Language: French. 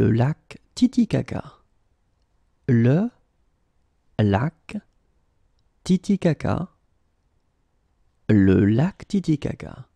le lac Titicaca. Le lac Titicaca. Le lac Titicaca.